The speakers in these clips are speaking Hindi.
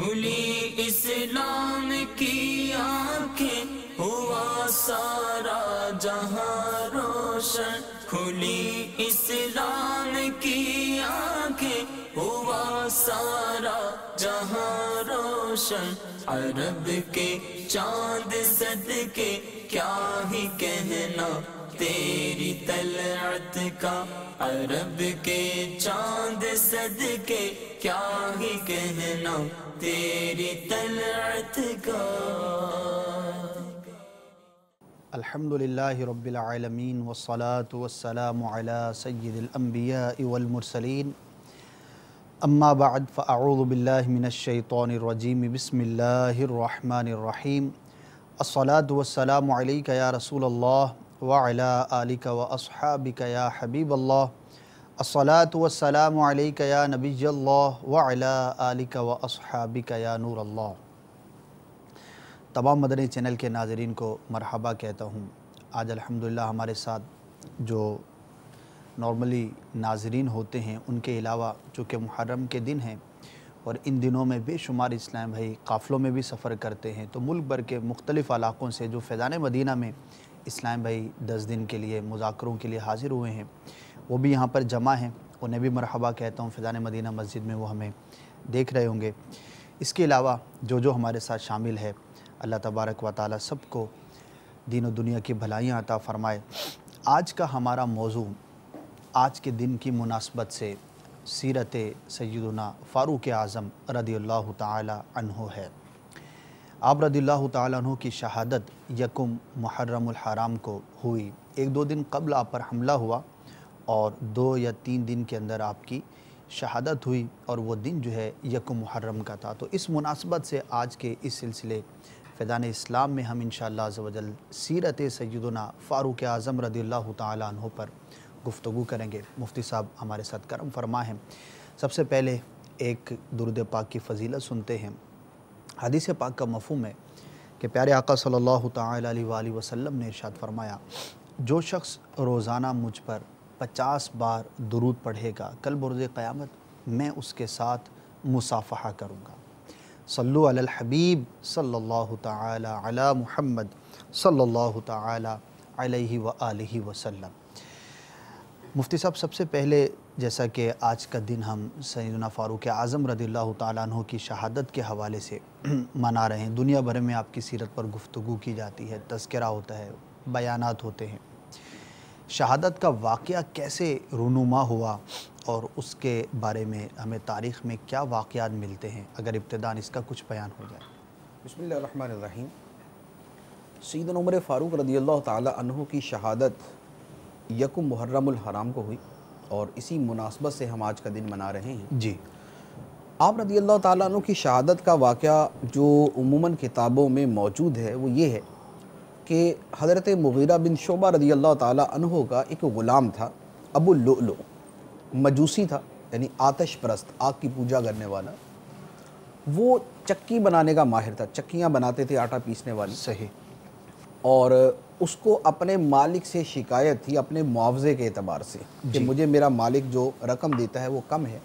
खुली इस्लाम की आंखें हुआ सारा जहां रोशन खुली इस्लाम की आंखें हुआ सारा जहां रोशन अरब के चांद सद के क्या ही कहना تیری طلعت کا عرب کے چاند صد کے کیا ہی کہنا تیری طلعت کا الحمد لله رب العالمين والصلاة والسلام على سيد الأنبياء والمرسلين أما بعد فأعوذ بالله من الشيطان الرجيم بسم الله الرحمن الرحيم الصلاة والسلام عليك يا رسول الله वाला आलिक व असहाबिक या हबीब असलात वसलाम या नबी वाला आलिक व असहाबिक या नूर अल्लाह तमाम मदनी चैनल के नाजरन को मरहबा कहता हूँ आज अल्हम्दुलिल्लाह हमारे साथ जो नॉर्मली नाजरीन होते हैं उनके अलावा चूँकि मुहर्रम के दिन हैं और इन दिनों में बेशुमार इस्लाम भाई काफ़िलों में भी सफ़र करते हैं तो मुल्क भर के मुख्तलिफ़ इलाक़ों से जो फैज़ान मदीना में इस्लाम भाई दस दिन के लिए मुजाकरों के लिए हाज़िर हुए हैं वो भी यहाँ पर जमा हैं उन्हें भी मरहबा कहता हूँ फ़िज़ान मदीना मस्जिद में वो हमें देख रहे होंगे इसके अलावा जो जो हमारे साथ शामिल है अल्लाह तबारक व ताली सब को दीन और दुनिया की भलाइयाँ अता फ़रमाए आज का हमारा मौजू आज के दिन की मुनासबत से सीरत सैदुना फ़ारूक आज़म रदी अल्लाह तन है आप रदील्ला तु की शहादत यकुम मुहर्रम को हुई एक दो दिन कबल आप पर हमला हुआ और दो या तीन दिन के अंदर आपकी शहादत हुई और वो दिन जो है यकुम मुहर्रम का था तो इस मुनासबत से आज के इस सिलसिले फ़ैदान इस्लाम में हम इन शजल सीरत सैदना फ़ारूक आज़म रदील्ला तु पर गुफ्तु करेंगे मुफ्ती साहब हमारे साथ करम फरमा है सबसे पहले एक दुरुद पाक की फजीलत सुनते हैं हदीस पाक का मफहम है कि प्यारे आका सल्लल्लाहु अलैहि अलैहि वसल्लम ने इरशाद फरमाया जो शख्स रोज़ाना मुझ पर पचास बार दरूद पढ़ेगा कल बुरज क़यामत मैं उसके साथ मुसाफ़ा करूँगा सल्लु अल हबीब सल्लल्लाहु ताला अला मुहम्मद सल्लल्लाहु ताला अलैहि व आलिहि वसल्लम मुफ्ती साहब सबसे पहले जैसा कि आज का दिन हम सैदना फ़ारूक आज़म रदील तु की शहादत के हवाले से मना रहे हैं दुनिया भर में आपकी सीरत पर गुफ्तु की जाती है तस्करा होता है बयान होते हैं शहादत का वाक़ कैसे रूनुमा हुआ और उसके बारे में हमें तारीख़ में क्या वाक़ मिलते हैं अगर इब्तदान इसका कुछ बयान हो जाए बसमीम सैदन उमर फ़ारूक रदी अल्लाह तु की शहादत यकुम मुहर्रम हराम को हुई और इसी मुनासबत से हम आज का दिन मना रहे हैं जी आप रदी अल्लाह तु की शहादत का वाक़ जो उमूमा किताबों में मौजूद है वो ये है कि हज़रत मुगीरा बिन शोबा रदी अल्लाह तहों का एक ग़ुलाम था अबू लो मजूसी था यानी आतश परस्त आग की पूजा करने वाला वो चक्की बनाने का माहिर था चक्कियाँ बनाते थे आटा पीसने वाली सही और उसको अपने मालिक से शिकायत थी अपने मुआवजे के अतबार से कि मुझे मेरा मालिक जो रकम देता है वो कम है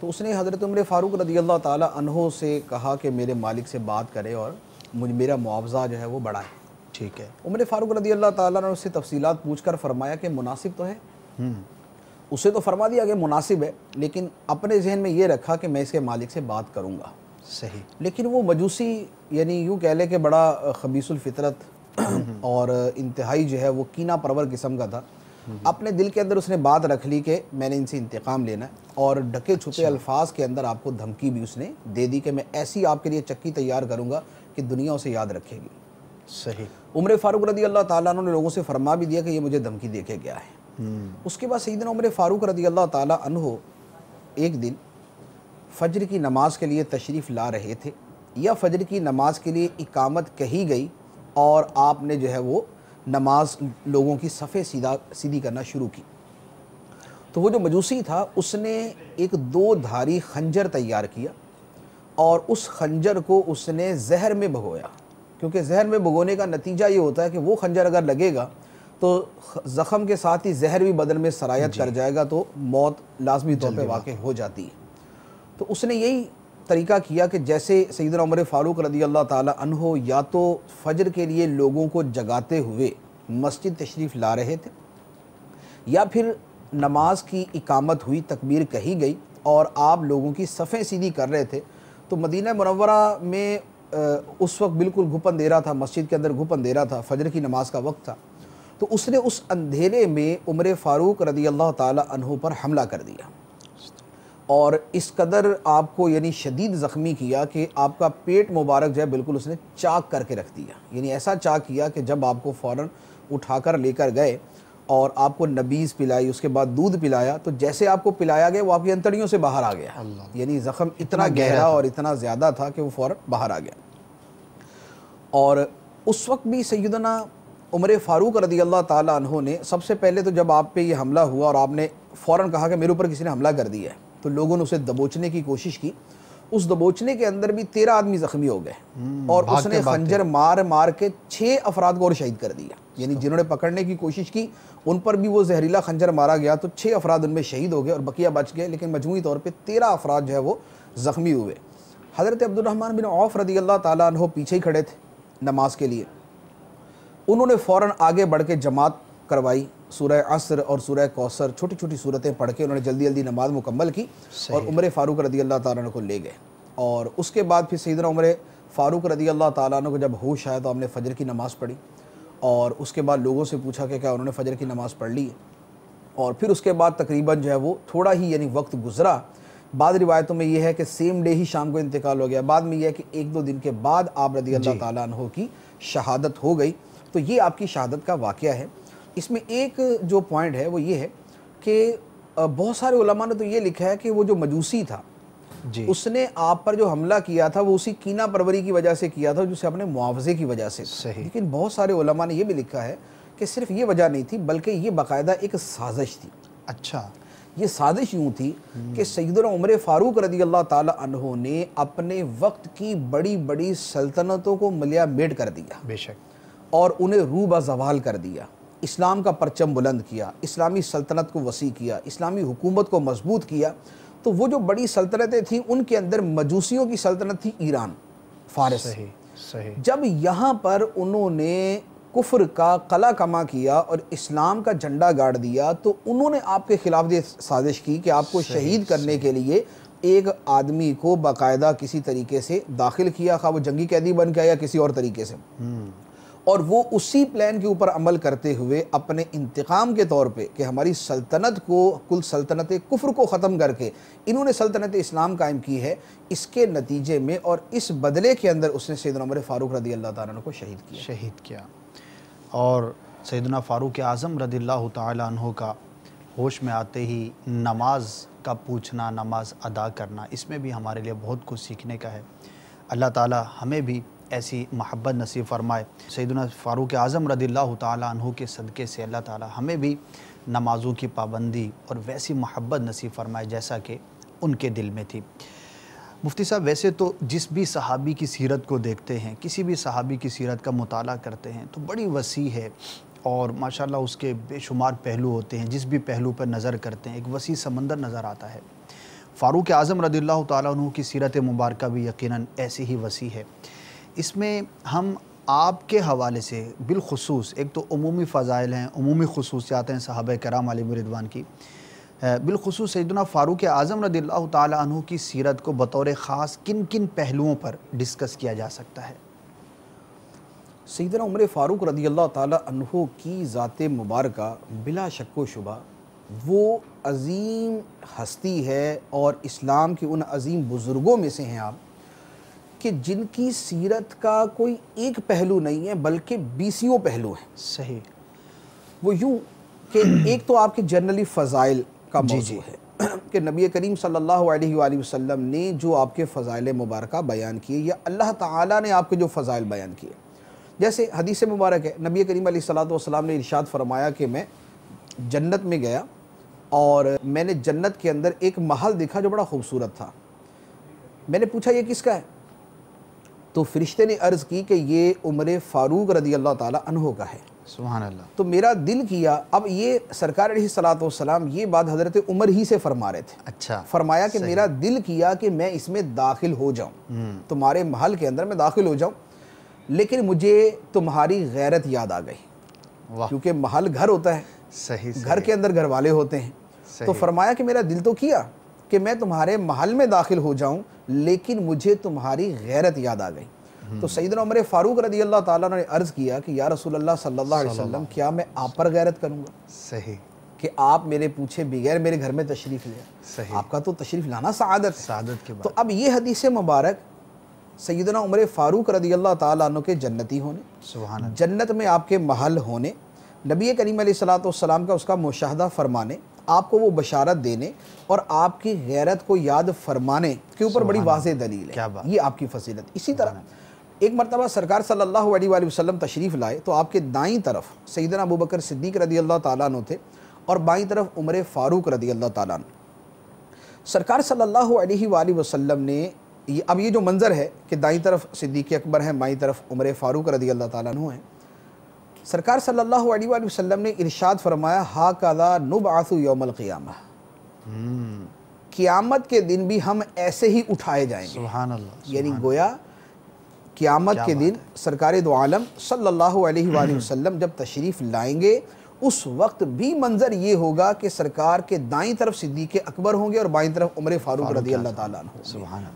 तो उसने हज़रत उम्र फ़ारूक रदी अल्लाह तहों से कहा कि मेरे मालिक से बात करे और मुझे मेरा मुआवजा जो है वो बढ़ाए ठीक है उम्र फ़ारूक रदी अल्लाह ताला ने उससे तफसीलात पूछ कर फरमाया कि मुनासिब तो है हम्म। उसे तो फरमा दिया कि मुनासिब है लेकिन अपने जहन में ये रखा कि मैं इसके मालिक से बात करूँगा सही लेकिन वो मजूसी यानी यूँ कह लें कि बड़ा फितरत और इंतहाई जो है वो कीना परवर किस्म का था अपने दिल के अंदर उसने बात रख ली कि मैंने इनसे इंतकाम लेना है और ढके छुपे अच्छा। अल्फाज के अंदर आपको धमकी भी उसने दे दी कि मैं ऐसी आपके लिए चक्की तैयार करूँगा कि दुनिया उसे याद रखेगी सही उम्र फारूक रदी अल्लाह ताला ने लोगों से फरमा भी दिया कि ये मुझे धमकी दे के गया है हम्म। उसके बाद सही दिन उम्र फारूक रदी अल्लाह तहो एक दिन फजर की नमाज के लिए तशरीफ़ ला रहे थे या फजर की नमाज के लिए इकामत कही गई और आपने जो है वो नमाज लोगों की सफ़े सीधा सीधी करना शुरू की तो वो जो मजूसी था उसने एक दो धारी खंजर तैयार किया और उस खंजर को उसने जहर में भगोया क्योंकि जहर में भगोने का नतीजा ये होता है कि वो खंजर अगर लगेगा तो ज़ख़म के साथ ही जहर भी बदन में सरायत कर जाएगा तो मौत लाजमी तौर पर वाक़ हो जाती है तो उसने यही तरीका किया कि जैसे सईद उमर फ़ारूक रदी अल्लाह तहो या तो फजर के लिए लोगों को जगाते हुए मस्जिद तशरीफ़ ला रहे थे या फिर नमाज की इकामत हुई तकबीर कही गई और आप लोगों की सफ़ें सीधी कर रहे थे तो मदीना मनवरा में उस वक्त बिल्कुल घुप अंधेरा था मस्जिद के अंदर घुप अंधेरा था फजर की नमाज का वक्त था तो उसने उस अंधेरे में उमर फ़ारूक रदी अल्लाह तहों पर हमला कर दिया और इस कदर आपको यानी शदीद ज़ख्मी किया कि आपका पेट मुबारक जो है बिल्कुल उसने चाक करके रख दिया यानी ऐसा चाक किया कि जब आपको फ़ौर उठाकर लेकर गए और आपको नबीज़ पिलाई उसके बाद दूध पिलाया तो जैसे आपको पिलाया गया वो आपकी अंतड़ियों से बाहर आ गया यानी ज़ख़म इतना गहरा और इतना ज़्यादा था कि वो फ़ौर बाहर आ गया और उस वक्त भी सैदना उमर फ़ारूक रदी अल्लाह ताला ने सबसे पहले तो जब आप पे ये हमला हुआ और आपने फ़ौर कहा कि मेरे ऊपर किसी ने हमला कर दिया है तो लोगों ने उसे दबोचने की कोशिश की उस दबोचने के अंदर भी तेरह आदमी जख्मी हो गए हम्म, और उसने खंजर मार मार के छह अफराद को और शहीद कर दिया अच्छा। यानी जिन्होंने पकड़ने की कोशिश की उन पर भी वो जहरीला खंजर मारा गया तो छह अफराद उनमें शहीद हो गए और बकिया बच गए लेकिन मजमू तौर पर तेरह अफराद जो है वो ज़ख्मी हुए हज़रत अब्दुलरहमान बिन औफ रदी अल्लाह तहो पीछे ही खड़े थे नमाज के लिए उन्होंने फौरन आगे बढ़ के जमात करवाई सूरह असर और सूरह कौसर छोटी छोटी सूरतें पढ़ के उन्होंने जल्दी जल्दी नमाज मुकम्मल की और उम्र फ़ारूक रदी अल्लाह तुम को ले गए और उसके बाद फिर सईदना उम्र फ़ारूक रदी अल्लाह तारा को जब होश आया तो हमने फ़जर की नमाज़ पढ़ी और उसके बाद लोगों से पूछा कि क्या उन्होंने फ़जर की नमाज़ पढ़ ली और फिर उसके बाद तकरीबन जो है वो थोड़ा ही यानी वक्त गुजरा बाद रिवायतों में यह है कि सेम डे ही शाम को इंतकाल हो गया बाद में यह है कि एक दो दिन के बाद आप रदी अल्लाह तु की शहादत हो गई तो ये आपकी शहादत का वाक़ है इसमें एक जो पॉइंट है वो ये है कि बहुत सारे उलमा ने तो ये लिखा है कि वो जो मजूसी था जी। उसने आप पर जो हमला किया था वो उसी कीना परवरी की वजह से किया था जिसे अपने मुआवजे की वजह से सही लेकिन बहुत सारे उलमा ने यह भी लिखा है कि सिर्फ ये वजह नहीं थी बल्कि ये बाकायदा एक साजिश थी अच्छा ये साजिश यूँ थी कि सईदर उमर फारूक रदी अल्लाह तहों ने अपने वक्त की बड़ी बड़ी सल्तनतों को मलिया मेट कर दिया बेशक और उन्हें रूबा जवाल कर दिया इस्लाम का परचम बुलंद किया इस्लामी सल्तनत को वसी किया इस्लामी हुकूमत को मजबूत किया तो वो जो बड़ी सल्तनतें थी उनके अंदर मजूसियों की सल्तनत थी ईरान फारस सही सही जब यहाँ पर उन्होंने कुफर का कला कमा किया और इस्लाम का झंडा गाड़ दिया तो उन्होंने आपके ख़िलाफ़ ये साजिश की कि आपको शहीद करने के लिए एक आदमी को बाकायदा किसी तरीके से दाखिल किया खा वो जंगी कैदी बन गया या किसी और तरीके से हम्म। और वो उसी प्लान के ऊपर अमल करते हुए अपने इंतकाम के तौर पे कि हमारी सल्तनत को कुल सल्तनत कुफ्र को ख़त्म करके इन्होंने सल्तनत इस्लाम कायम की है इसके नतीजे में और इस बदले के अंदर उसने सैदन उमर फ़ारूक रदी अल्लाह तारा को शहीद किया शहीद किया और सैदना फ़ारूक आज़म रदी तहों का होश में आते ही नमाज का पूछना नमाज अदा करना इसमें भी हमारे लिए बहुत कुछ सीखने का है अल्लाह ताली हमें भी ऐसी महब्बत नसीब फरमाए सैदना फ़ारूक आज़म रदील्ला तहु के सदक़े से अल्लाह ताली हमें भी नमाज़ों की पाबंदी और वैसी महब्बत नसीब फरमाए जैसा कि उनके दिल में थी मुफ्ती साहब वैसे तो जिस भी सहाबी की सीरत को देखते हैं किसी भी सहाबी की सीरत का मताल करते हैं तो बड़ी वसी है और माशाल्लाह उसके बेशुमार पहलू होते हैं जिस भी पहलू पर नज़र करते हैं एक वसी समंदर नज़र आता है फ़ारूक आज़म रदील्ला तु की सीरत मुबारक भी यकीन ऐसी ही वसी है इसमें हम आपके हवाले से बिलखसूस एक तो अमूमी फ़ज़ाइल हैं अमूमी खसूसियात हैं साहब कराम अली मरिदवान की बिलखसूस सैदना फ़ारूक आज़म रदील तु की सीरत को बतौर ख़ास किन किन पहलुओं पर डिस्कस किया जा सकता है सैदना उमर फ़ारूक रदी अल्लाह तु की ज़ात मुबारक बिला शक् शुबा वो अजीम हस्ती है और इस्लाम के उन अजीम बुज़ुर्गों में से हैं आप कि जिनकी सीरत का कोई एक पहलू नहीं है बल्कि बीसियों पहलू हैं सही वो यूँ कि एक तो आपके जनरली फ़ज़ाइल का मौजू है कि नबी करीम सल्लल्लाहु अलैहि वसल्लम ने जो आपके फ़ज़ाइल मुबारक बयान किए या अल्लाह ताला ने आपके जो फ़ज़ाइल बयान किए जैसे हदीस मुबारक है नबी करीम सलाम ने इरशाद फरमाया कि मैं जन्नत में गया और मैंने जन्नत के अंदर एक महल देखा जो बड़ा खूबसूरत था मैंने पूछा ये किसका है तो फरिश्ते ने अर्ज़ की कि ये उम्र फ़ारूक रदी अल्लाह तहो का है सुबहानल्ला तो मेरा दिल किया अब ये सरकार सलाम ये बात हज़रत उमर ही से फरमा रहे थे अच्छा फरमाया कि मेरा दिल किया कि मैं इसमें दाखिल हो जाऊँ हम्म। तुम्हारे महल के अंदर मैं दाखिल हो जाऊँ लेकिन मुझे तुम्हारी गैरत याद आ गई क्योंकि महल घर होता है सही घर के अंदर घर वाले होते हैं तो फरमाया कि मेरा दिल तो किया कि मैं तुम्हारे महल में दाखिल हो जाऊं लेकिन मुझे तुम्हारी गैरत याद आ गई तो सईदन उमर फ़ारूक रदी अल्लाह ताला ने अर्ज़ किया कि या रसूल सल्ला क्या मैं आप पर गैरत करूंगा सही कि आप मेरे पूछे बगैर मेरे घर में तशरीफ़ ले आपका तो तशरीफ़ लाना सदत सदत के तो अब ये हदीस मुबारक सईदना उमर फ़ारूक रदी अल्लाह तु के जन्नती होने जन्नत में आपके महल होने नबी करीम सलाम का उसका मुशाह फरमाने आपको वो बशारत देने और आपकी गैरत को याद फरमाने के ऊपर बड़ी वाज दलील है ये आपकी फसीलत इसी तरह एक मरतबा सरकार सल्लल्लाहु अलैहि वसल्लम तशरीफ़ लाए तो आपके दाई तरफ सईदन अबू बकर सिद्दीक रदी अल्लाह तु थे और बाई तरफ उमर फ़ारूक रदी अल्लाह तु सरकार सल्ला वसलम ने अब ये जो मंज़र है कि दाई तरफ सिद्दीक अकबर हैं बाई तरफ उमर फ़ारूक रदी अल्लाह तु हैं सरकार सल्लल्लाहु अलैहि वसल्लम ने इरशाद फरमाया हा कदा नुब आसू योमल क़ियामा हम्म। क़ियामत के दिन भी हम ऐसे ही उठाए जाएंगे यानी गोया क्यामत के दिन सरकार दो आलम सल्लल्लाहु अलैहि वसल्लम हम्म। जब तशरीफ़ लाएंगे उस वक्त भी मंजर ये होगा कि सरकार के दाई तरफ सिद्दीक अकबर होंगे और बाई तरफ उम्र फारूक रजी अल्लाह ताला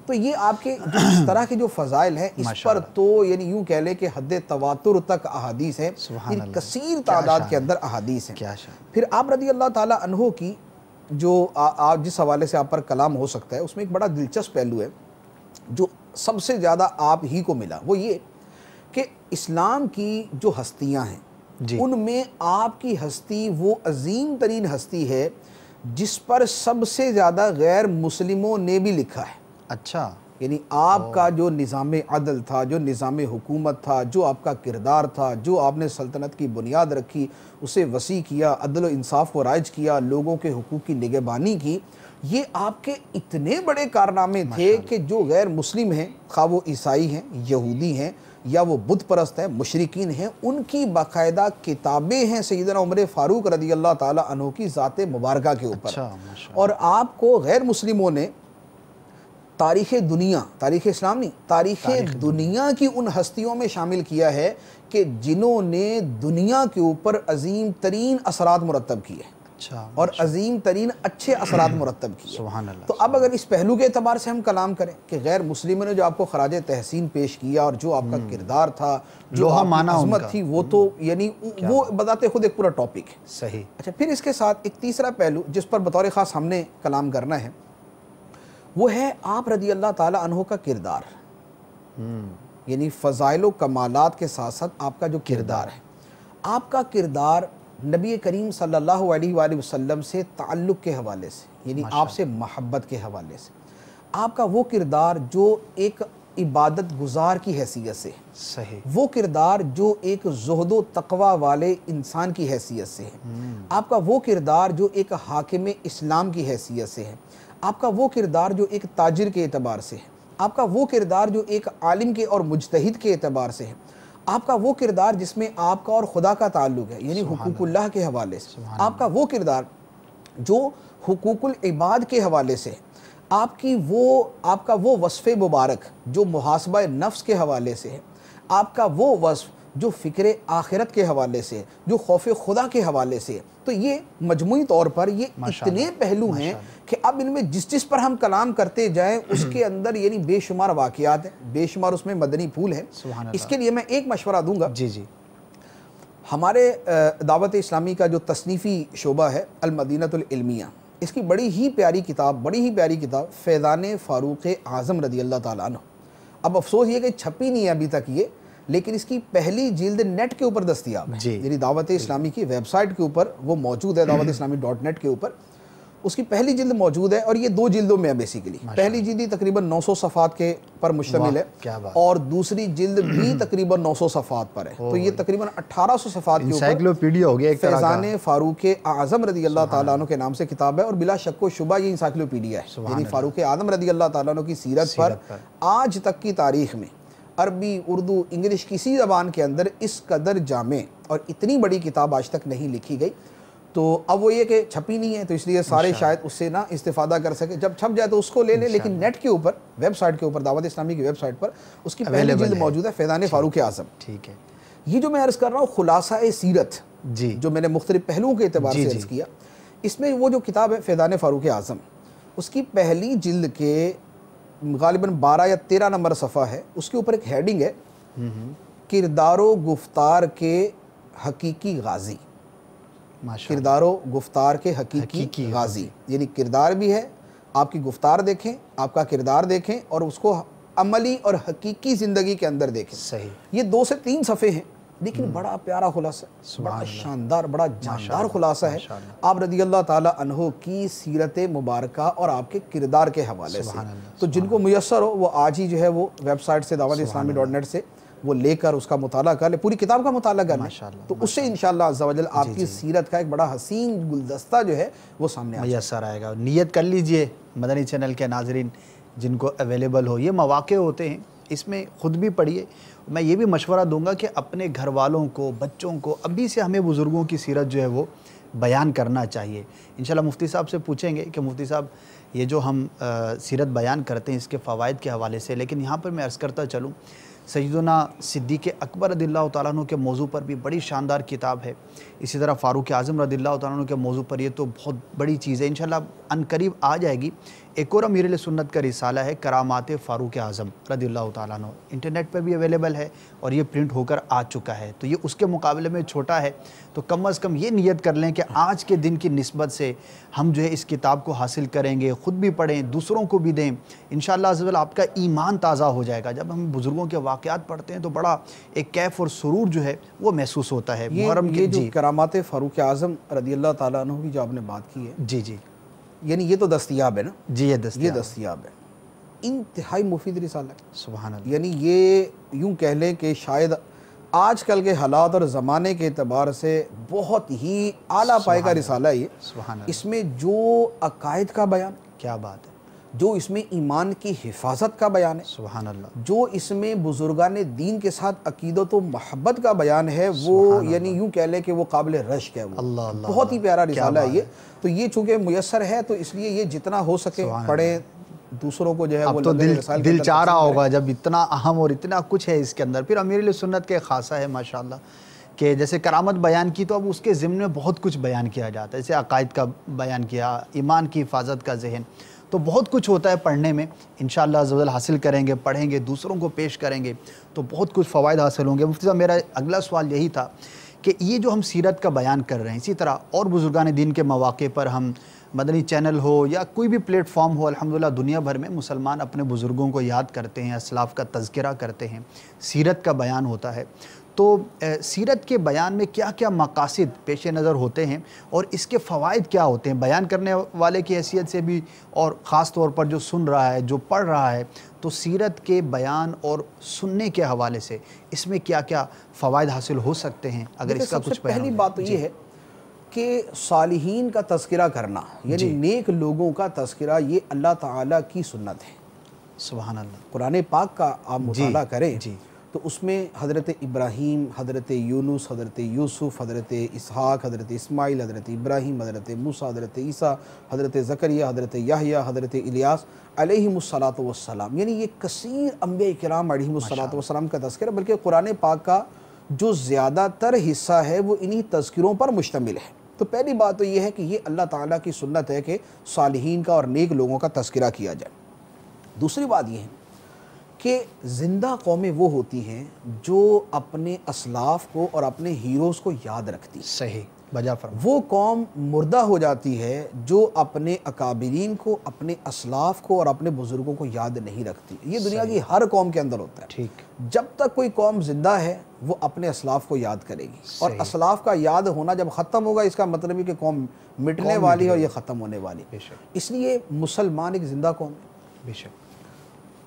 तो ये आपके इस तरह के जो फजाइल हैं इस पर तो यानी यूं कह लें कि हद तवातुर तक अहादीस है कसीर तादाद के अंदर अहादीस हैं फिर आप रजी अल्लाह तहो की जो आप जिस हवाले से आप पर कलाम हो सकता है उसमें एक बड़ा दिलचस्प पहलू है जो सबसे ज़्यादा आप ही को मिला वो ये कि इस्लाम की जो हस्तियाँ हैं उनमें आपकी हस्ती वो अजीम तरीन हस्ती है जिस पर सबसे ज़्यादा गैर मुस्लिमों ने भी लिखा है अच्छा यानी आपका जो निज़ाम अदल था जो निज़ाम हुकूमत था जो आपका किरदार था जो आपने सल्तनत की बुनियाद रखी उसे वसी किया अदल इंसाफ को राइज किया लोगों के हकूक़ की निगहबानी की ये आपके इतने बड़े कारनामे थे कि जो गैर मुस्लिम हैं खा वो ईसाई हैं यहूदी हैं या वो बुत परस्त हैं मशरकिन हैं उनकी बाकायदा किताबें हैं सैदन उम्र फ़ारूक रदी अल्लाह तु की ज़ात मुबारक के ऊपर अच्छा, और आपको गैर मुस्लिमों ने तारीख़ दुनिया तारीख़ इस्लाम नहीं तारीख़ दुनिया, दुनिया की उन हस्तियों में शामिल किया है कि जिन्होंने दुनिया के ऊपर अजीम तरीन असरात मुरतब किए हैं अच्छा और अच्छा। अजीम तरीन अच्छे असरा मुरतब किए तो अब अगर इस पहलू के अतबार से हम कलाम करें कि गैर मुस्लिमों ने जो आपको खराज तहसीन पेश किया और जो आपका हम्म। किरदार था जो माना थी वो तो हम्म। यानी वो बताते खुद एक पूरा टॉपिक है सही अच्छा फिर इसके साथ एक तीसरा पहलू जिस पर बतौर ख़ास हमने कलाम करना है वो है आप रदी अल्लाह तहों का किरदार हम्म। यानी फ़जाइल कमालत के साथ साथ आपका जो किरदार है आपका किरदार नबी करीम सल्लल्लाहु अलैहि वसल्लम से ताल्लुक़ के हवाले से यानी आपसे महब्बत के हवाले से आपका वो किरदार जो एक इबादत गुजार की हैसियत से सही वो किरदार जो एक जहद तकवा वाले इंसान की हैसियत से है हम्म। आपका वो किरदार जो एक हाकिम इस्लाम की हैसियत से है आपका वो किरदार जो एक ताजिर के अतबार से है आपका वो किरदार जो एक आलिम के और मुजतहद के अतबार से है आपका वो किरदार जिसमें आपका और खुदा का ताल्लुक है यानी हकूकुल्लाह के हवाले से आपका वो किरदार जो हकूकुल इबाद के हवाले से आपकी वो आपका वो वसफ़ मुबारक जो मुहासबा नफ्स के हवाले से है आपका वो वसफ़ जो फ़िक्र आखिरत के हवाले से जो खौफ खुदा के हवाले से तो ये मजमू तौर पर ये इतने पहलू हैं कि अब इनमें जिस जिस पर हम कलाम करते जाएं उसके अंदर यानी बेशुमार वाकियात हैं बेशुमार उसमें मदनी फूल है इसके लिए मैं एक मशवरा दूंगा जी जी हमारे दावत इस्लामी का जो तसनीफ़ी शोबा है अलमदीनतमिया इसकी बड़ी ही प्यारी किताब बड़ी ही प्यारी किताब फैज़ान फ़ारूक आज़म रदी अल्लाह तब अब अफसोस ये कि छपी नहीं है अभी तक ये लेकिन इसकी पहली जिल्द नेट के ऊपर दस्तियाब है यानी दावत इस्लामी की वेबसाइट के ऊपर वो मौजूद है दावत इस्लामी डॉट नेट के ऊपर उसकी पहली जिल्द मौजूद है और ये दो जिल्दों में है बेसिकली पहली जिल्द ही तकरीबन 900 सफ़ात के पर मुश्तमिल है और दूसरी जिल्द भी तकरीबन 900 सफ़ात पर है तो ये तकरीबन 1800 सफ़ात की इंसाइक्लोपीडिया हो गया फैज़ान फारूक आज़म रदी अल्लाह ताला के नाम से किताब है और बिला शक्को शुबा ये इंसाइक्लोपीडिया है यानी फारूक आज़म रदी अल्लाह तुम की सीरत पर आज तक की तारीख में अरबी उर्दू इंग्लिश किसी ज़बान के अंदर इस कदर जामे और इतनी बड़ी किताब आज तक नहीं लिखी गई तो अब वो ये कि छपी नहीं है तो इसलिए सारे शायद उससे ना इस्तेफादा कर सके जब छप जाए तो उसको ले लें लेकिन नेट के ऊपर वेबसाइट के ऊपर दावत इस्लामी की वेबसाइट पर उसकी पहली जल्द मौजूद है फैदान फारूक आजम ठीक है ये जो मैं अर्ज़ कर रहा हूँ खुलासा सीरत जी जो मैंने मुख्तलि पहलुओं के अतबार से अर्ज़ किया इसमें वो जो किताब है फैदान फारूक आजम उसकी पहली जिल्द के गालिबा बारह या तेरह नंबर सफ़ा है उसके ऊपर एक हेडिंग है किरदार गुफ्तार के हकीकी गाजी किरदारो गुफ्तार के हकीकी, हकीकी गाजी यानी किरदार भी है आपकी गुफ्तार देखें आपका किरदार देखें और उसको अमली और हकीकी ज़िंदगी के अंदर देखें सही ये दो से तीन सफ़े हैं लेकिन हम्म। बड़ा प्यारा खुलासा बड़ा शानदार बड़ा जानदार खुलासा है आप रजी अल्लाह ताला अनहो की सीरत मुबारक और आपके किरदार के हवाले से तो जिनको मैसर हो वो आज ही जो है वो वेबसाइट से दावत इस्लामी डॉट नेट से वो लेकर उसका मुताला कर ले पूरी किताब का मुताला कर ले तो उससे इनशाला आपकी सीरत का एक बड़ा हसीन गुलदस्ता जो है वो सामने मैसर आएगा नीयत कर लीजिए मदनी चैनल के नाजरन जिनको अवेलेबल हो ये मौाक़े होते हैं इसमें ख़ुद भी पढ़िए मैं ये भी मशवरा दूंगा कि अपने घर वालों को बच्चों को अभी से हमें बुज़ुर्गों की सीरत जो है वो बयान करना चाहिए इन मुफ्ती साहब से पूछेंगे कि मुफ्ती साहब ये जो हम आ, सीरत बयान करते हैं इसके फ़वाद के हवाले से लेकिन यहाँ पर मैं अर्ज़ करता चलूँ सईदना सिद्दीक अकबर रदील्ला तु के मौजू पर भी बड़ी शानदार किताब है इसी तरह फ़ारूक आज़म रदील्ला तु के मौजू पर ये तो बहुत बड़ी चीज़ है इन अनकरीब आ जाएगी एक और अमीर सुन्नत का रिसाला है करामाते फ़ारूक आज़म रदी तु इंटरनेट पर भी अवेलेबल है और ये प्रिंट होकर आ चुका है तो ये उसके मुकाबले में छोटा है तो कम अज़ कम ये नियत कर लें कि आज के दिन की नस्बत से हम जो है इस किताब को हासिल करेंगे ख़ुद भी पढ़ें दूसरों को भी दें इन शजल आपका ईमान ताज़ा हो जाएगा जब हम बुज़ुर्गों के वाक़ात पढ़ते हैं तो बड़ा एक कैफ और सुरूर जो है वो महसूस होता है मुहरम के जी फ़ारूक आज़म रदी अल्लाह तु की जो आपने बात की है जी जी यानी ये तो दस्तियाब है ना जी ये दस्तियाब ये दस्तियाब है इंतहाई मुफीद रिसाल है सुबह यानी ये यूँ कह लें कि शायद आजकल के हालात और ज़माने के अतबार से बहुत ही आला पाए का रिसाला ये इसमें जो अकायद का बयान क्या बात है जो इसमें ईमान की हिफाजत का बयान है सुबहान अल्लाह जो इसमें बुजुर्गान दीन के साथ अकीदत व का बयान है वो यानी यूँ कह लें कि वो काबिल रश्क है वो अल्लाह बहुत ही प्यारा रिसाला है ये तो ये चूंकि मैसर है तो इसलिए ये जितना हो सके पढ़े दूसरों को जो है वो तो दिल दिल चाह रहा होगा जब इतना अहम और इतना कुछ है इसके अंदर फिर अमीर सुन्नत के खासा है माशाल्लाह कि जैसे करामत बयान की तो अब उसके ज़िम्न में बहुत कुछ बयान किया जाता है जैसे अकायद का बयान किया ईमान की हिफाजत का जहन तो बहुत कुछ होता है पढ़ने में इन शजल हासिल करेंगे पढ़ेंगे दूसरों को पेश करेंगे तो बहुत कुछ फ़वाद हासिल होंगे मुफ्ती साहब मेरा अगला सवाल यही था कि ये जो हम सीरत का बयान कर रहे हैं इसी तरह और बुज़ुर्गान दिन के मौाक़े पर हम मदनी चैनल हो या कोई भी प्लेटफॉर्म हो अलहमदिल्ला दुनिया भर में मुसलमान अपने बुज़ुर्गों को याद करते हैं असलाफ का तस्करा करते हैं सीरत का बयान होता है तो सीरत के बयान में क्या क्या मकासद पेश नज़र होते हैं और इसके फ़वाद क्या होते हैं बयान करने वाले की हैसियत से भी और ख़ास तौर पर जो सुन रहा है जो पढ़ रहा है तो सीरत के बयान और सुनने के हवाले से इसमें क्या क्या फ़वाद हासिल हो सकते हैं अगर इसका कुछ पहली बात तो ये है कि सालहन का तस्करा करना यानी नेक लोगों का तस्करा ये अल्लाह ताला की सुन्नत है सुबह कुरान पाक का आप मुताला करें जी तो उसमें हज़रत इब्राहीम हज़रत यूनुस हज़रत यूसुफ हज़रत इसहाक हज़रत इस्माइल हज़रत इब्राहीम हज़रत मूसा हज़रत ईसा हज़रत ज़करिया हज़रत याहिया हज़रत इलियास अलैहिमुस्सलात वसलाम यानी ये कसीर अम्बिया कराम अलैहिमुस्सलात वसलाम का तस्कर बल्कि कुरान पाक का जो ज़्यादातर हिस्सा है वो इन्हीं तस्करों पर मुश्तमिल है तो पहली बात तो ये है कि ये अल्लाह ताला की सुन्नत है कि सालहीन का और नेक लोगों का तस्करा किया जाए दूसरी बात यह है कि ज़िंदा कौमें वो होती हैं जो अपने असलाफ को और अपने हीरोज़ को याद रखती सही बजा फर वो कौम मुर्दा हो जाती है जो अपने अकाबरीन को अपने असलाफ को और अपने बुज़ुर्गों को याद नहीं रखती ये दुनिया की हर कौम के अंदर होता है ठीक जब तक कोई कौम ज़िंदा है वो अपने असलाफ को याद करेगी और असलाफ का याद होना जब ख़त्म होगा इसका मतलब कि कौम मिटने वाली है और ये ख़त्म होने वाली इसलिए मुसलमान एक ज़िंदा कौम है बेशक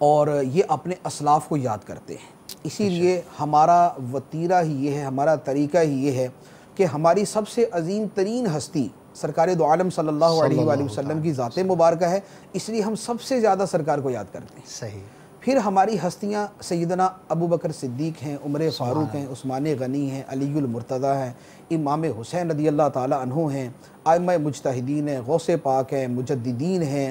और ये अपने असलाफ को याद करते हैं इसीलिए अच्छा। हमारा वतीरा ही ये है हमारा तरीका ही ये है कि हमारी सबसे अजीम तरीन हस्ती सरकार दो आलम सल्लल्लाहु अलैहि वसल्लम की ज़ात मुबारक है इसलिए हम सबसे ज़्यादा सरकार को याद करते हैं सही फिर हमारी हस्तियाँ सैदना अबू बकर सिद्दीक हैं उमर फारूक हैं उस्मान गनी हैं अलीमरतदा हैं इमाम हुसैन रदी अल्लाह तहों हैं आयम मुजतहदीन हैं गौस पाक हैं मुजद्दीन हैं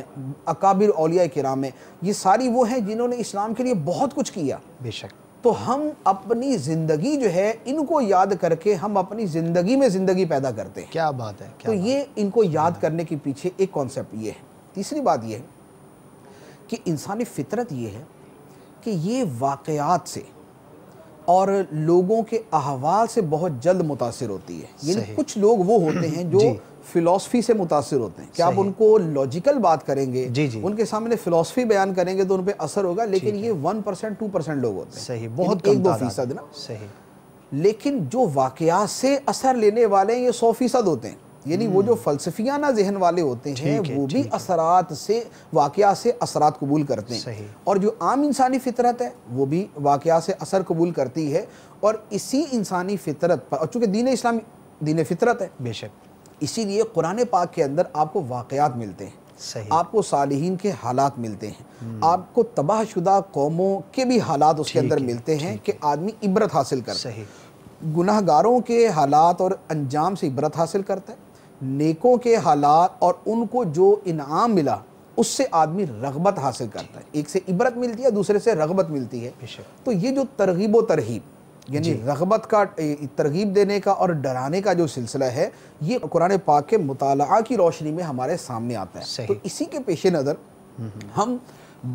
अकाबिर अलिया कराम हैं ये सारी वो हैं जिन्होंने इस्लाम के लिए बहुत कुछ किया बेशक तो हम अपनी ज़िंदगी जो है इनको याद करके हम अपनी ज़िंदगी में ज़िंदगी पैदा करते हैं क्या बात है क्या तो बात ये इनको याद करने के पीछे एक कॉन्सेप्ट ये है तीसरी बात ये है कि इंसानी फितरत ये है कि ये वाक़ात से और लोगों के अहवाल से बहुत जल्द मुतासर होती है यानी कुछ लोग वो होते हैं जो फिलोसफी से मुतासर होते हैं क्या आप उनको लॉजिकल बात करेंगे जी जी उनके सामने फिलोसफी बयान करेंगे तो उन पर असर होगा लेकिन ये वन परसेंट टू परसेंट लोग होते हैं सही बहुत एक दो फीसद ना सही लेकिन जो वाकयात से असर लेने वाले हैं ये सौ फीसद होते हैं यानी वो जो फलसफियाना जहन वाले होते हैं वो भी असरात से वाक़ से असरात कबूल करते हैं और जो आम इंसानी फितरत है वो भी वाक़ से असर कबूल करती है और इसी इंसानी फितरत पर चूँकि दीन इस्लाम दीन फितरत है बेशक इसीलिए कुरान पाक के अंदर आपको वाक़ात मिलते हैं आपको सालहीन के हालात मिलते हैं हम्म। आपको तबाहशुदा कौमों के भी हालात उसके अंदर मिलते हैं कि आदमी इबरत हासिल कर गुनाहगारों के हालात और अंजाम से इबरत हासिल करता है नेकों के हालात और उनको जो इनाम मिला उससे आदमी रगबत हासिल करता है एक से इबरत मिलती है दूसरे से रगबत मिलती है तो ये जो तरगीब व तरहीब यानी रगबत का तरगीब देने का और डराने का जो सिलसिला है ये कुरान पाक के मुताला की रोशनी में हमारे सामने आता है तो इसी के पेश नज़र हम्म, हम्म। हम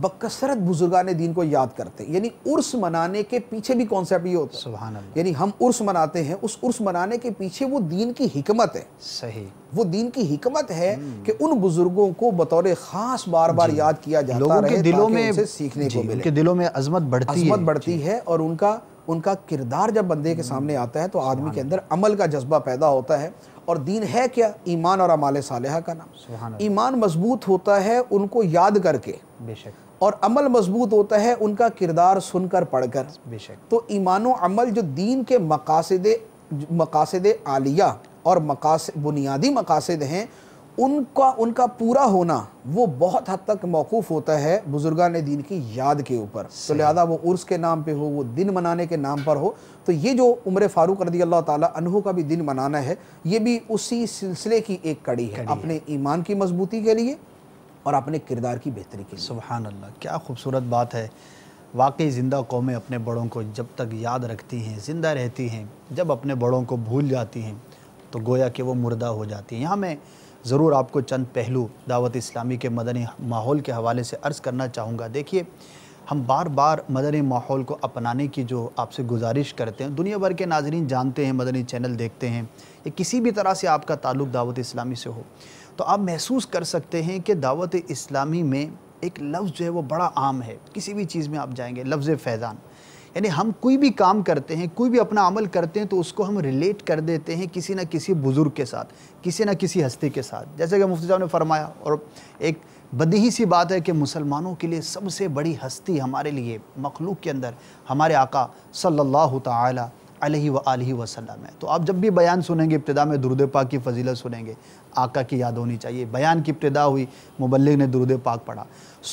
बकसरत बुजुर्गान दीन को याद करते हैं यानी उर्स मनाने के पीछे भी कॉन्सेप्ट ये होता है यानी हम उर्स मनाते हैं उस उर्स मनाने के पीछे वो दीन की हिकमत है सही वो दीन की हिकमत है कि उन बुजुर्गों को बतौर खास बार बार याद किया जाता लोगों के दिलों में सीखने को मिले दिलों में अजमत बढ़ती अजमत बढ़ती है और उनका उनका किरदार जब बंदे के सामने आता है तो आदमी के अंदर अमल का जज्बा पैदा होता है और दीन है क्या ईमान और अमाल सालह का नाम ईमान मजबूत होता है उनको याद करके बेशक और अमल मजबूत होता है उनका किरदार सुनकर पढ़कर बेशक तो ईमान अमल जो दीन के मकासद मकासद आलिया और मकास बुनियादी मकासद हैं उनका उनका पूरा होना वो बहुत हद तक मौकूफ़ होता है बुजुर्गान दीन की याद के ऊपर तो लिहाजा वो उर्स के नाम पे हो वो दिन मनाने के नाम पर हो तो ये जो उम्र फारूक रदी अल्लाह तहों का भी दिन मनाना है ये भी उसी सिलसिले की एक कड़ी है अपने ईमान की मजबूती के लिए और अपने किरदार की बेहतरी के लिए अल्लाह क्या खूबसूरत बात है वाकई ज़िंदा कौमें अपने बड़ों को जब तक याद रखती हैं ज़िंदा रहती हैं जब अपने बड़ों को भूल जाती हैं तो गोया कि वो मुर्दा हो जाती हैं यहाँ मैं ज़रूर आपको चंद पहलू दावत इस्लामी के मदनी माहौल के हवाले से अर्ज़ करना चाहूँगा देखिए हम बार बार मदनी माहौल को अपनाने की जो आपसे गुजारिश करते हैं दुनिया भर के नाजरन जानते हैं मदनी चैनल देखते हैं या किसी भी तरह से आपका ताल्लुक दावत इस्लामी से हो तो आप महसूस कर सकते हैं कि दावत इस्लामी में एक लफ्ज़ जो है वो बड़ा आम है किसी भी चीज़ में आप जाएंगे लफ्ज़ फैज़ान यानी हम कोई भी काम करते हैं कोई भी अपना अमल करते हैं तो उसको हम रिलेट कर देते हैं किसी ना किसी बुज़ुर्ग के साथ किसी ना किसी हस्ती के साथ जैसे कि मुफ्ती साहब ने फरमाया और एक बदही सी बात है कि मुसलमानों के लिए सबसे बड़ी हस्ती हमारे लिए मखलूक के अंदर हमारे आका सल्लल्लाहु ताला व वसलम है तो आप जब भी बयान सुनेंगे इब्तदा में दुरुद पाक की फजीलत सुनेंगे आका की याद होनी चाहिए बयान की इब्तदा हुई मुबलिक ने दुरुद पाक पढ़ा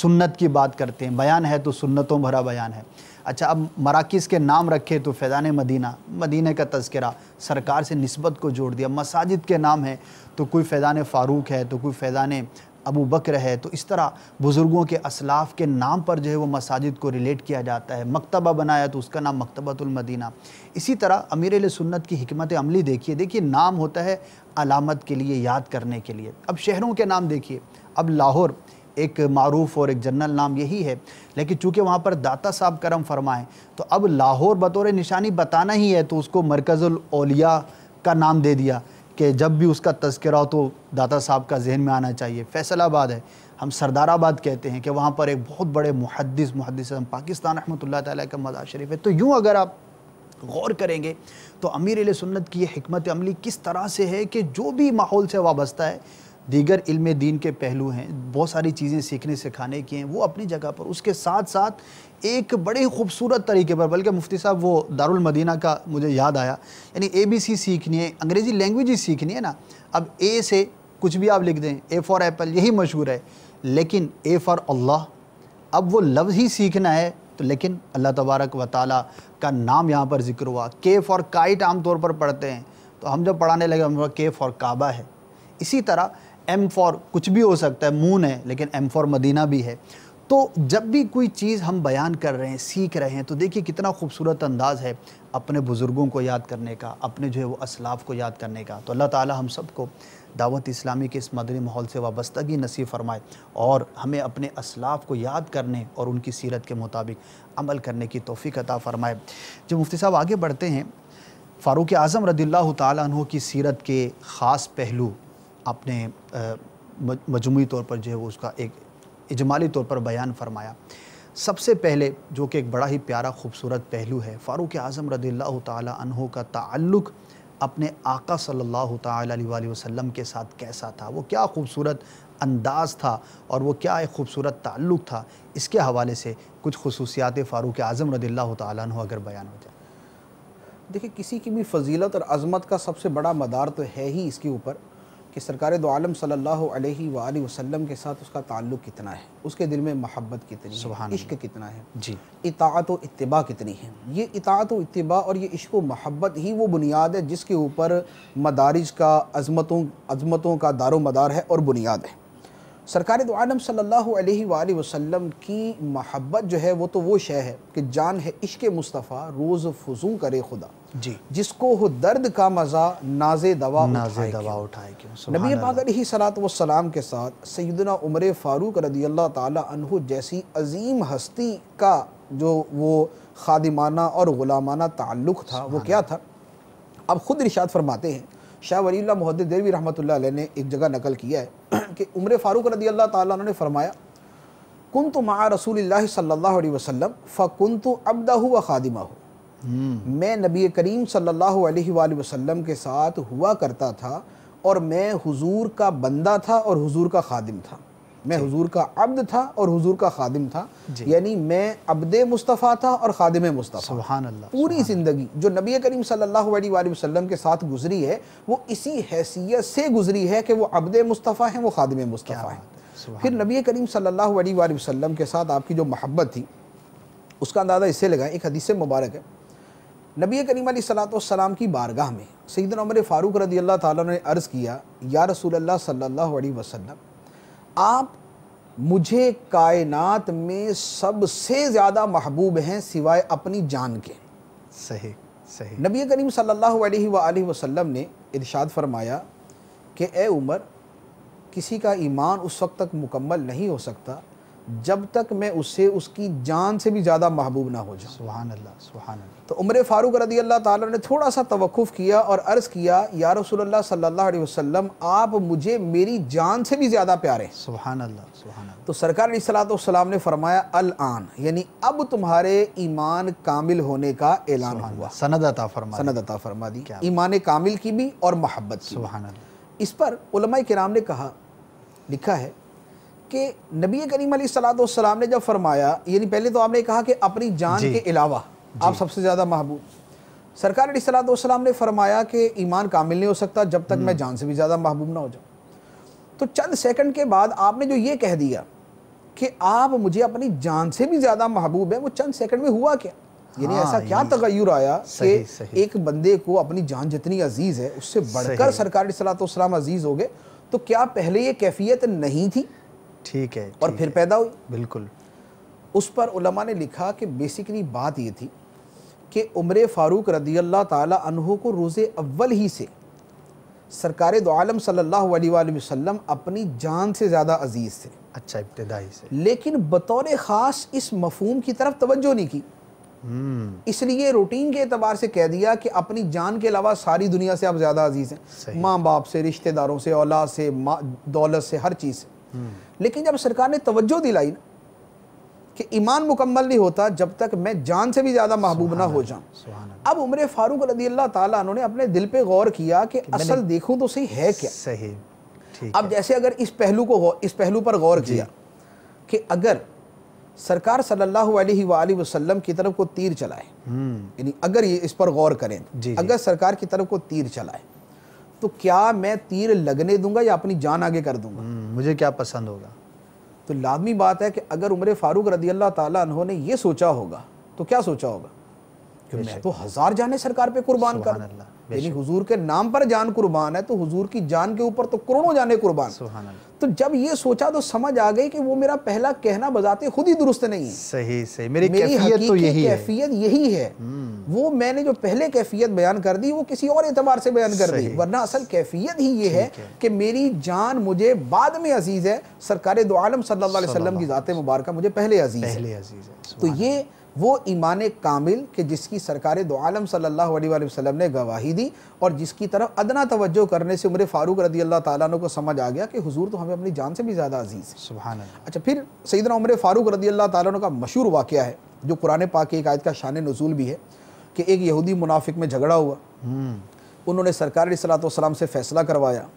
सुन्नत की बात करते हैं बयान है तो सुन्नतों भरा बयान है अच्छा अब मराकज़ के नाम रखे तो फ़ैज़ान मदीना मदीने का तस्करा सरकार से नस्बत को जोड़ दिया मसाजिद के नाम तो है तो कोई फ़ैज़ान फ़ारूक है तो कोई फ़ैज़ान अबू बकर है तो इस तरह बुज़ुर्गों के असलाफ़ के नाम पर जो है वो मसाजिद को रिलेट किया जाता है मकतबा बनाया तो उसका नाम मकतबतुलमदीना इसी तरह अमीर सुन्नत की हमत अमली देखिए देखिए नाम होता है अलामत के लिए याद करने के लिए अब शहरों के नाम देखिए अब लाहौर एक मरूफ़ और एक जनरल नाम यही है लेकिन चूँकि वहाँ पर दाता साहब करम फरमाएँ तो अब लाहौर बतौर निशानी बताना ही है तो उसको मरकज़लिया का नाम दे दिया कि जब भी उसका तस्करा हो तो दाता साहब का जहन में आना चाहिए फैसलाबाद है हम सरदाराबाद कहते हैं कि वहाँ पर एक बहुत बड़े मुहदस मुहदस पाकिस्तान रहमत ताली का मज़ार शरीफ है तो यूँ अगर आप गौर करेंगे तो अमीर सुन्नत की ये हमत अमली किस तरह से है कि जो भी माहौल से वाबस्ता है दीगर इल्म दीन के पहलू हैं बहुत सारी चीज़ें सीखने सिखाने की हैं वो अपनी जगह पर उसके साथ साथ एक बड़े खूबसूरत तरीके पर बल्कि मुफ्ती साहब वो दारुल मदीना का मुझे याद आया यानी ए बी सी सीखनी है अंग्रेज़ी लैंग्वेज ही सीखनी है ना अब ए से कुछ भी आप लिख दें ए फॉर एप्पल यही मशहूर है लेकिन ए फॉर अल्लाह अब वो लफ्ज़ ही सीखना है तो लेकिन अल्लाह तबारक व ताली का नाम यहाँ पर जिक्र हुआ के फॉर काइट आम तौर पर पढ़ते हैं तो हम जब पढ़ाने लगे हम के फॉर काबा है इसी तरह एम फॉर कुछ भी हो सकता है मून है लेकिन एम फॉर मदीना भी है तो जब भी कोई चीज़ हम बयान कर रहे हैं सीख रहे हैं तो देखिए कितना खूबसूरत अंदाज है अपने बुज़ुर्गों को याद करने का अपने जो है वो असलाफ़ को याद करने का तो अल्लाह ताला हम सबको दावत इस्लामी के इस मदनी माहौल से वाबस्तगी नसीब फरमाए और हमें अपने असलाफ़ को याद करने और उनकी सीरत के मुताबिक अमल करने की तोफ़ी अता फ़रमाए जब मुफ्ती साहब आगे बढ़ते हैं फ़ारूक आज़म रदील्ल तु की सीरत के ख़ास पहलू अपने मजमू तौर पर जो है वो उसका एक इजमाली तौर पर बयान फरमाया सबसे पहले जो कि एक बड़ा ही प्यारा खूबसूरत पहलू है फ़ारूक आज़म रदील्ला तहों का ताल्लुक़ अपने आका सल्लल्लाहु अलैहि वसल्लम के साथ कैसा था वो क्या खूबसूरत अंदाज़ था और वो क्या एक खूबसूरत ताल्लुक़ था इसके हवाले से कुछ खसूसियात फ़ारूक आज़म रदील्ला तहों अगर बयान हो जाए देखिए किसी की भी फजीलत और अजमत का सबसे बड़ा मदार तो है ही इसके ऊपर कि सरकार दो आलम सल्लल्लाहु अलैहि वसल्लम के साथ उसका ताल्लुक़ कितना है उसके दिल में मोहब्बत कितनी है इश्क कितना है जी इतात व इतबा कितनी है ये इतात व इतबा और ये इश्क व मोहब्बत ही वो बुनियाद है जिसके ऊपर मदारज का अजमतों अजमतों का दारो मदार है और बुनियाद है सरकार दो तो आलम सल्लल्लाहु अलैहि वसल्लम की महब्बत जो है वो तो वो शय है कि जान है इश्क मुस्तफ़ा रोज़ फजू करे खुदा जी जिसको हो दर्द का मज़ा नाजे दवा नाजे दवा उठाए क्यों नबी ही सलात वसलाम के साथ सैदना उमर फ़ारूक रदी अल्लाह तहु जैसी अजीम हस्ती का जो वो खादिमाना और ग़ुलामाना ताल्लुक़ था वो क्या था अब ख़ुद इर्शाद फरमाते हैं शाह वली महददेवी रहमत ने एक जगह नकल किया है कि उम्र फ़ारूक रदी अल्लाह तुम ने फरमाया कुन तो माँ रसूल सल्ला वसलम फ़कुन तो अबदा खादिमा हो हम्म। मैं नबी करीम सल्ला वसलम के साथ हुआ करता था और मैं हुजूर का बंदा था और हुजूर का खादिम था मैं हुजूर का अब्द था और हुजूर का खादिम था यानी मैं अब्द मुस्तफ़ा था और खादिम मुस्तफ़ा पूरी ज़िंदगी जो नबी करीम सल्लल्लाहु अलैहि वसल्लम के साथ गुजरी है वो इसी हैसियत से गुजरी है कि वो अब्द मुस्तफ़ा हैं वो खादिम मुस्तफ़ा हैं फिर नबी करीम सल्लल्लाहु अलैहि वसल्लम के साथ आपकी जो मोहब्बत थी उसका अंदाज़ा इससे लगा एक हदीस मुबारक है नबी करीम सलाम की बारगाह में सईदन उमर फ़ारूक रदी अल्लाह ताली ने अर्ज़ किया या रसूल अल्लाह सल्लल्लाहु अलैहि वसल्लम आप मुझे कायनात में सबसे ज़्यादा महबूब हैं सिवाय अपनी जान के सही सही नबी करीम सल्लल्लाहु अलैहि वसल्लम ने इरशाद फरमाया कि ए उमर किसी का ईमान उस वक्त तक मुकम्मल नहीं हो सकता जब तक मैं उससे उसकी जान से भी ज़्यादा महबूब ना हो जाऊँ सुबहान अल्लाह सुबहान अल्लाह तो उम्र फ़ारूक रदी अल्लाह ताला ने थोड़ा सा तवक़ुफ़ किया और अर्ज़ किया या रसोल्ला सल्ला वसम आप मुझे मेरी जान से भी ज़्यादा प्यारे सुबहान सुबहान तो सरकार सलाम ने फरमाया अल आन यानी अब तुम्हारे ईमान कामिल होने का ऐलान हुआ सनद अता फरमा सनद अता फरमा दी ईमान कामिल की भी और मोहब्बत सुबहान इस पर कराम ने कहा लिखा है कि नबी करीम सलाम ने जब फरमाया यानी पहले तो आपने कहा कि अपनी जान के अलावा आप सबसे ज़्यादा महबूब सरकार अली सलाम ने फरमाया कि ईमान कामिल नहीं हो सकता जब तक मैं हम्म। जान से भी ज़्यादा महबूब ना हो जाऊँ तो चंद सेकंड के बाद आपने जो ये कह दिया कि आप मुझे अपनी जान से भी ज़्यादा महबूब है वो चंद सेकंड में हुआ क्या यानी हाँ, ऐसा क्या तगैर आया कि एक बंदे को अपनी जान जितनी अजीज है उससे बढ़कर सरकार सलाम अजीज हो गए तो क्या पहले ये कैफियत नहीं थी ठीक है और फिर पैदा हुई बिल्कुल उस पर उलमा ने लिखा कि बेसिकली बात ये थी कि उम्र फ़ारूक रदी अल्लाह तहु को रोज़ अव्वल ही से सरकार आलम सल्ला वसम अपनी जान से ज़्यादा अजीज़ थे अच्छा इब्तदाई से लेकिन बतौर ख़ास इस मफहम की तरफ तवज्जो नहीं की हम्म। इसलिए रूटीन के अतबार से कह दिया कि अपनी जान के अलावा सारी दुनिया से आप ज़्यादा अजीज़ हैं माँ बाप से रिश्तेदारों से औलाद से दौलत से हर चीज़ से हम्म। लेकिन जब सरकार ने तोज्जो दिलाई ना कि ईमान मुकम्मल नहीं होता जब तक मैं जान से भी ज़्यादा महबूब ना हो जाऊं अब उम्र फारूक रदी अल्लाह ताला उन्होंने अपने दिल पे गौर किया कि, असल देखूं तो सही है क्या सही अब जैसे अगर इस पहलू को इस पहलू पर गौर किया कि अगर सरकार सल्लल्लाहु अलैहि वसल्लम की तरफ को तीर चलाए हम्म। यानी अगर ये इस पर गौर करें अगर सरकार की तरफ को तीर चलाए तो क्या मैं तीर लगने दूंगा या अपनी जान आगे कर दूंगा हम्म, मुझे क्या पसंद होगा तो लाजमी बात है कि अगर उम्र फारूक रदी अल्लाह तहों ने यह सोचा होगा तो क्या सोचा होगा कि मैं तो हज़ार जाने सरकार पर कुर्बान कर यानी हुजूर के नाम पर जान कुर्बान है तो हुजूर की जान के ऊपर तो करोड़ों जाने कुर्बान तो जब ये सोचा तो समझ आ गई कि वो मेरा पहला कहना बजाते खुद ही दुरुस्त नहीं सही सही मेरी, मेरी कैफियत तो यही है कैफियत यही है हम्म। वो मैंने जो पहले कैफियत बयान कर दी वो किसी और एतबार से बयान कर दी वरना असल कैफियत ही ये है कि मेरी जान मुझे बाद में अजीज है सरकार दो आलम सल्लल्लाहु अलैहि वसल्लम की ज़ात मुबारक मुझे पहले अजीज है तो ये वो ईमान कामिल कि जिसकी सरकार दो आलम सल्लल्लाहु अलैहि वसल्लम ने गवाही दी और जिसकी तरफ अदना तवज्जो करने से उम्र फ़ारूक रदी अल्लाह ताली को समझ आ गया कि हुजूर तो हमें अपनी जान से भी ज़्यादा अजीज़ है सुबह अच्छा फिर सईदना उम्र फ़ारूक रदी अल्लाह ताली का मशहूर वाक़ है जो कुरान पाक की एक आयद का शान नजूल भी है कि एक यहूदी मुनाफिक में झगड़ा हुआ हम्म। उन्होंने सरकार सलाम से फ़ैसला करवाया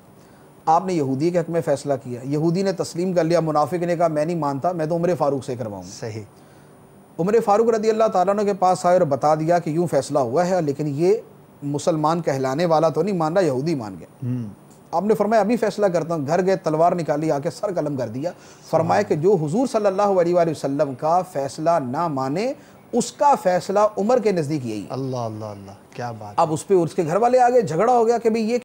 आपने यहूदी के हक में फ़ैसला किया यहूदी ने तस्लीम कर लिया मुनाफिक ने कहा मैं नहीं मानता मैं तो उम्र फ़ारूक से करवाऊँ सही उमर फ़ारूक रदी अल्लाह तुम के पास आए और बता दिया कि यूँ फैसला हुआ है लेकिन ये मुसलमान कहलाने वाला तो नहीं मान रहा यहूदी मान गया हम्म। आपने फरमाया अभी फैसला करता हूँ घर गए तलवार निकाली आके सर कलम कर दिया फरमाया कि जो हजूर सल्लाम का फैसला ना माने उसका फैसला उमर के नज़दीक यही अल्लाह अल्लाह अल्लाह क्या बात अब उस पर उसके घर वाले आगे झगड़ा हो गया कि भाई ये